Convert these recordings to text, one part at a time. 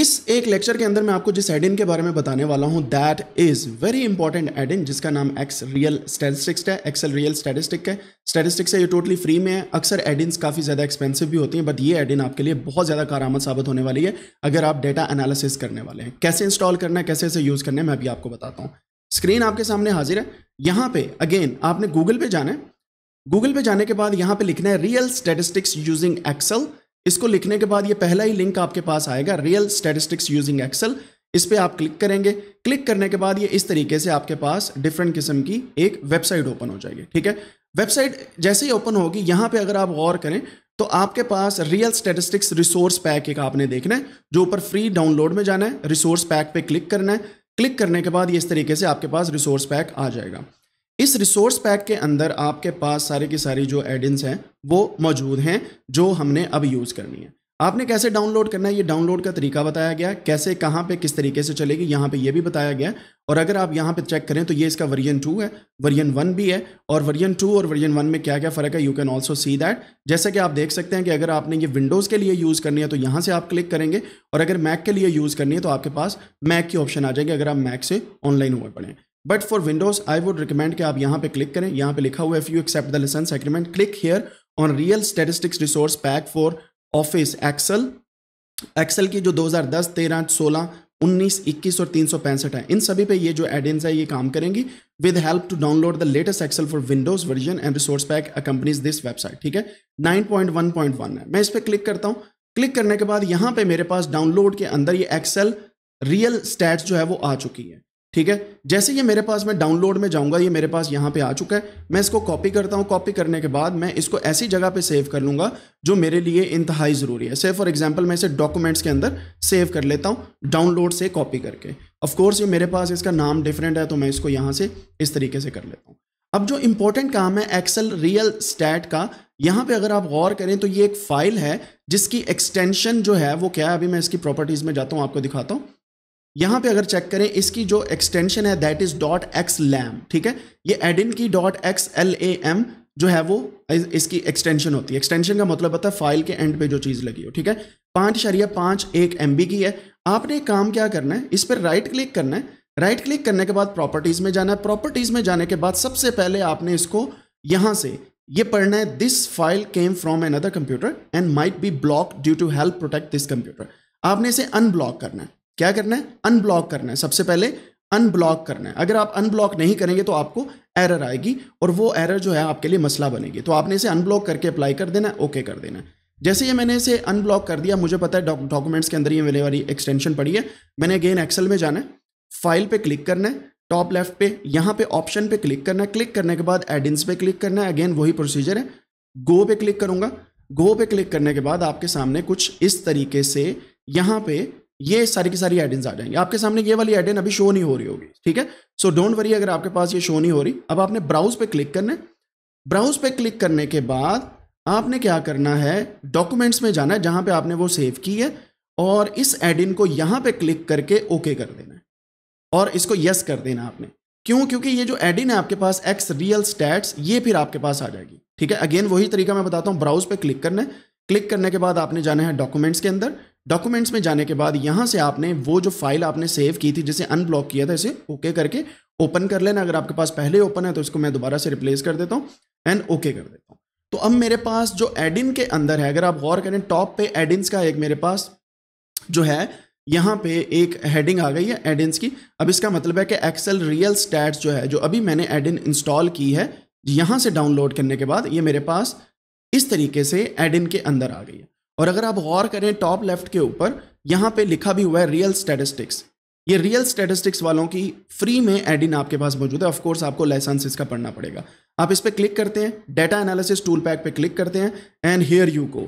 इस एक लेक्चर के अंदर मैं आपको जिस एडिन के बारे में बताने वाला हूं that is very important add-in जिसका नाम एक्स रियल स्टेटिस्टिक्स है एक्सेल रियल स्टेटिस्टिक है स्टेटिस्टिक्स है ये टोटली फ्री में है अक्सर एडिन काफ़ी ज़्यादा एक्सपेंसिव भी होती हैं बट ये एडिन आपके लिए बहुत ज़्यादा कारामद साबित होने वाली है अगर आप डेटा एनालिसिस करने वाले हैं कैसे इंस्टॉल करना है कैसे इसे यूज़ करना है मैं अभी आपको बताता हूँ स्क्रीन आपके सामने हाजिर है यहाँ पे अगेन आपने गूगल पे जाना है गूगल पे जाने के बाद यहाँ पे लिखना है रियल स्टेटिस्टिक्स यूजिंग एक्सल इसको लिखने के बाद ये पहला ही लिंक आपके पास आएगा रियल स्टेटिस्टिक्स यूजिंग एक्सेल इस पर आप क्लिक करेंगे क्लिक करने के बाद ये इस तरीके से आपके पास डिफरेंट किस्म की एक वेबसाइट ओपन हो जाएगी ठीक है वेबसाइट जैसे ही ओपन होगी यहाँ पे अगर आप गौर करें तो आपके पास रियल स्टेटिस्टिक्स रिसोर्स पैक एक आपने देखना है जो ऊपर फ्री डाउनलोड में जाना है रिसोर्स पैक पे क्लिक करना है क्लिक करने के बाद ये इस तरीके से आपके पास रिसोर्स पैक आ जाएगा इस रिसोर्स पैक के अंदर आपके पास सारे की सारी जो एडिन्स हैं वो मौजूद हैं जो हमने अब यूज़ करनी है आपने कैसे डाउनलोड करना है ये डाउनलोड का तरीका बताया गया कैसे कहाँ पे किस तरीके से चलेगी यहाँ पे ये भी बताया गया और अगर आप यहाँ पे चेक करें तो ये इसका वर्जन टू है वर्जन वन भी है और वर्जन टू और वर्जन वन में क्या क्या फ़र्क है you can also see that जैसे कि आप देख सकते हैं कि अगर आपने ये विंडोज़ के लिए यूज़ करनी है तो यहाँ से आप क्लिक करेंगे और अगर मैक के लिए यूज़ करनी है तो आपके पास मैक की ऑप्शन आ जाएगी अगर आप मैक से ऑनलाइन हुए पड़ें but for Windows I would recommend कि आप यहां पे क्लिक करें यहाँ पे लिखा हुआ if you accept the licence agreement click here on real statistics resource pack for Office Excel Excel की जो 2010, 13, 16, 19, 21 और तीन है इन सभी पे ये जो एडियंस है ये काम करेंगी with help to download the latest Excel for Windows version and resource pack accompanies this website ठीक है 9.1.1 है मैं इस पर क्लिक करता हूँ क्लिक करने के बाद यहाँ पे मेरे पास डाउनलोड के अंदर ये एक्सेल रियल स्टैट्स जो है वो आ चुकी है ठीक है जैसे ये मेरे पास मैं डाउनलोड में जाऊंगा ये मेरे पास यहाँ पे आ चुका है मैं इसको कॉपी करता हूँ कॉपी करने के बाद मैं इसको ऐसी जगह पे सेव कर लूँगा जो मेरे लिए इंतहाई ज़रूरी है सिर्फ फॉर एग्जांपल मैं इसे डॉक्यूमेंट्स के अंदर सेव कर लेता हूँ डाउनलोड से कॉपी करके ऑफकोर्स ये मेरे पास इसका नाम डिफरेंट है तो मैं इसको यहाँ से इस तरीके से कर लेता हूँ अब जो इम्पोर्टेंट काम है एक्सल रियल स्टैट का यहाँ पर अगर आप गौर करें तो ये एक फाइल है जिसकी एक्सटेंशन जो है वो क्या है अभी मैं इसकी प्रॉपर्टीज़ में जाता हूँ आपको दिखाता हूँ यहां पे अगर चेक करें इसकी जो एक्सटेंशन है that is dot X lam ठीक है ये एडिन की dot X L A M जो है वो इसकी एक्सटेंशन होती है एक्सटेंशन का मतलब होता है फाइल के एंड पे जो चीज़ लगी हो ठीक है पांच शरिया पाँच एक एम की है आपने काम क्या करना है इस पर राइट क्लिक करना है राइट क्लिक करने के बाद प्रॉपर्टीज़ में जाना है प्रॉपर्टीज़ में जाने के बाद सबसे पहले आपने इसको यहाँ से ये पढ़ना है this file came from other computer and might be block due to help protect this computer आपने इसे अनब्लॉक करना है क्या करना है अनब्लॉक करना है सबसे पहले अनब्लॉक करना है अगर आप अनब्लॉक नहीं करेंगे तो आपको एरर आएगी और वो एरर जो है आपके लिए मसला बनेगी तो आपने इसे अनब्लॉक करके अप्लाई कर देना ओके कर देना जैसे ये मैंने इसे अनब्लॉक कर दिया मुझे पता है डॉक्यूमेंट्स के अंदर ये मेरे वाली एक्सटेंशन पड़ी है मैंने अगेन एक्सेल में जाना है फाइल पे क्लिक करना है टॉप लेफ्ट पे यहाँ पे ऑप्शन पे क्लिक करना है क्लिक करने के बाद एडिंस पे क्लिक करना है अगेन वही प्रोसीजर है गो पे क्लिक करूँगा गो पे क्लिक करने के बाद आपके सामने कुछ इस तरीके से यहाँ पे ये सारी की सारी एडिन आ जाएंगे आपके सामने ये वाली एडिन अभी शो नहीं हो रही होगी ठीक है सो डोंट वरी अगर आपके पास ये शो नहीं हो रही अब आपने ब्राउज पे क्लिक करना है ब्राउज पे क्लिक करने के बाद आपने क्या करना है डॉक्यूमेंट्स में जाना है जहां पे आपने वो सेव की है और इस एडिन को यहां पे क्लिक करके ओके कर देना है और इसको यस कर देना आपने क्यों क्योंकि ये जो एडिन है आपके पास एक्स रियल स्टैट्स ये फिर आपके पास आ जाएगी ठीक है अगेन वही तरीका मैं बताता हूँ ब्राउज पे क्लिक करना है क्लिक करने के बाद आपने जाना है डॉक्यूमेंट्स के अंदर डॉक्यूमेंट्स में जाने के बाद यहां से आपने वो जो फाइल आपने सेव की थी जिसे अनब्लॉक किया था इसे ओके okay करके ओपन कर लेना अगर आपके पास पहले ओपन है तो इसको मैं दोबारा से रिप्लेस कर देता हूं एंड ओके कर देता हूँ तो अब मेरे पास जो एडिन के अंदर है अगर आप गौर करें टॉप पे एडिन्स का एक मेरे पास जो है यहाँ पे एक हेडिंग आ गई है एडिन्स की अब इसका मतलब है कि एक्सेल रियल स्टैट्स जो है जो अभी मैंने एडिन इंस्टॉल की है यहां से डाउनलोड करने के बाद ये मेरे पास इस तरीके से एडिन के अंदर आ गई है और अगर आप गौर करें टॉप लेफ्ट के ऊपर यहाँ पे लिखा भी हुआ है रियल स्टेटिस्टिक्स ये रियल स्टेटिस्टिक्स वालों की फ्री में एडिन आपके पास मौजूद है ऑफकोर्स आपको लाइसेंस इसका पढ़ना पड़ेगा आप इस पर क्लिक करते हैं डेटा एनालिसिस टूल पैक पे क्लिक करते हैं एंड हेयर यू को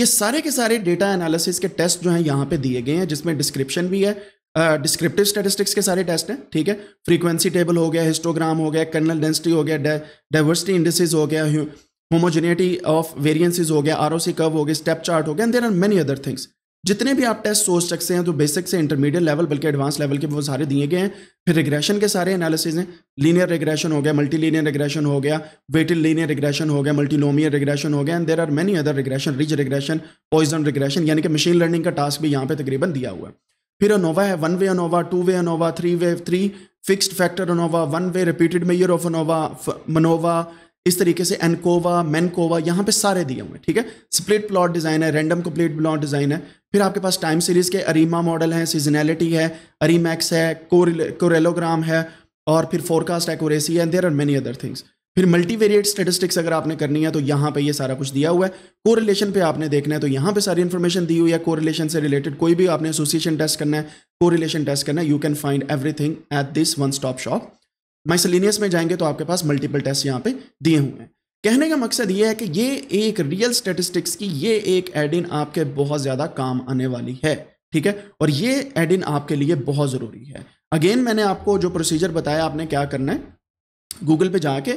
ये सारे के सारे डेटा एनालिसिस के टेस्ट जो हैं यहाँ पे दिए गए हैं जिसमें डिस्क्रिप्शन भी है डिस्क्रिप्टिव uh, स्टैटिस्टिक्स के सारे टेस्ट हैं ठीक है फ्रीक्वेंसी टेबल हो गया हिस्टोग्राम हो गया कर्नल डेंसिटी हो गया डाइवर्सिटी इंडिसेस हो गया होमोजेनिटी ऑफ वेरियंसिस हो गया आर कर्व हो गया स्टेप चार्ट हो गया and there are many other things जितने भी आप टेस्ट सोच सकते हैं तो बेसिक से इंटरमीडिएट लेवल बल्कि एडवांस लेवल के वो सारे दिए गए हैं फिर रिग्रेशन के सारे एनालिसिस हैं लीनियर रिग्रेशन हो गया मल्टी लीनियर रिग्रेशन हो गया वेटेड लीनियर रिग्रेशन हो गया मल्टीनोमियर रिग्रेशन हो गया and there are many other regression ridge regression Poisson regression यानी कि मशीन लर्निंग का टास्क भी यहाँ पे तकरीबन दिया हुआ है फिर अनोवा है one way ANOVA two way ANOVA three way three fixed factor ANOVA one way repeated measure of ANOVA MANOVA इस तरीके से एनकोवा मैनकोवा यहाँ पे सारे दिए हुए हैं ठीक है स्प्लिट प्लॉट डिज़ाइन है रैंडम कंप्लीट प्लॉट डिज़ाइन है फिर आपके पास टाइम सीरीज़ के अरीमा मॉडल हैं सीजनैलिटी है अरीमैक्स है कोरेलोग्राम है और फिर फोरकास्ट एक्यूरेसी है there are many other things फिर मल्टीवेरिएट स्टेटिस्टिक्स अगर आपने करनी है तो यहाँ पे ये सारा कुछ दिया हुआ है कोरिलेशन पे आपने देखना है तो यहाँ पे सारी इन्फॉर्मेशन दी हुई है कोरिलेशन से रिलेटेड कोई भी आपने एसोसिएशन टेस्ट करना है कोरिलेशन टेस्ट करना है you can find everything at this one stop shop miscellaneous में जाएंगे तो आपके पास मल्टीपल टेस्ट यहाँ पे दिए हुए हैं कहने का मकसद ये है कि ये एक रियल स्टेटिस्टिक्स की ये एक एडिन आपके बहुत ज़्यादा काम आने वाली है ठीक है और ये एडिन आपके लिए बहुत ज़रूरी है अगेन मैंने आपको जो प्रोसीजर बताया आपने क्या करना है गूगल पर जाके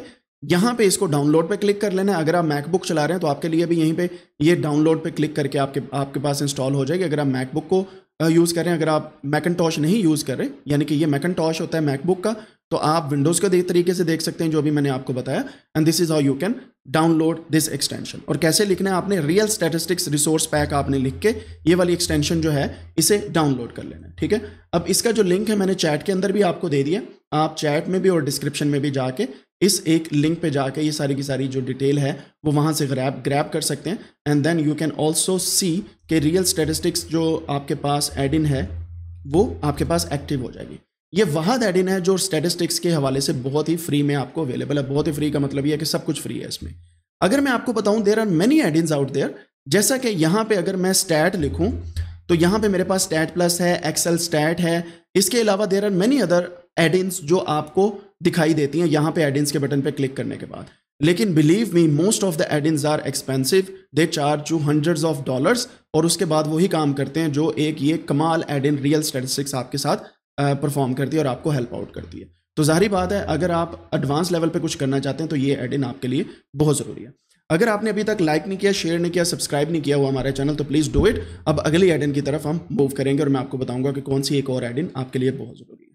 यहाँ पे इसको डाउनलोड पे क्लिक कर लेना है अगर आप मैकबुक चला रहे हैं तो आपके लिए भी यहीं पे ये डाउनलोड पे क्लिक करके आपके आपके पास इंस्टॉल हो जाएगी अगर आप मैकबुक को यूज़ कर रहे हैं अगर आप मैकन नहीं यूज़ कर रहे यानी कि ये मैकन होता है मैकबुक का तो आप विंडोज़ को तरीके से देख सकते हैं जो अभी मैंने आपको बताया and this is how you can download this extension और कैसे लिखना है आपने रियल स्टेटिस्टिक्स रिसोर्स पैक आपने लिख के ये वाली एक्सटेंशन जो है इसे डाउनलोड कर लेना ठीक है अब इसका जो लिंक है मैंने चैट के अंदर भी आपको दे दिया आप चैट में भी और डिस्क्रिप्शन में भी जाके इस एक लिंक पे जाके ये सारी की सारी जो डिटेल है वो वहाँ से ग्रैप ग्रैप कर सकते हैं and then you can also see के रियल स्टैटिस्टिक्स जो आपके पास एड इन है वो आपके पास एक्टिव हो जाएगी ये वह इन है जो स्टेटिस्टिक्स के हवाले से बहुत ही फ्री में आपको अवेलेबल है बहुत ही फ्री का मतलब यह है कि सब कुछ फ्री है इसमें अगर मैं आपको बताऊं there are many add add-ins out there जैसा कि यहाँ पे अगर मैं स्टैट लिखूं तो यहाँ पे मेरे पास स्टैट प्लस है एक्सेल स्टैट है इसके अलावा there are many other add add-ins जो आपको दिखाई देती हैं यहाँ पे एड एडिन्स के बटन पे क्लिक करने के बाद लेकिन believe me most of the add add-ins are expensive they charge you hundred of dollars और उसके बाद वही काम करते हैं जो एक ये कमाल एड इन रियल स्टेटिस्टिक्स आपके साथ परफॉर्म करती है और आपको हेल्प आउट करती है तो जाहरी बात है अगर आप एडवांस लेवल पे कुछ करना चाहते हैं तो ये एड इन आपके लिए बहुत ज़रूरी है अगर आपने अभी तक लाइक नहीं किया शेयर नहीं किया सब्सक्राइब नहीं किया हुआ हमारा चैनल तो प्लीज़ डू इट अब अगली एड इन की तरफ हम मूव करेंगे और मैं आपको बताऊंगा कि कौन सी एक और एड इन आपके लिए बहुत ज़रूरी है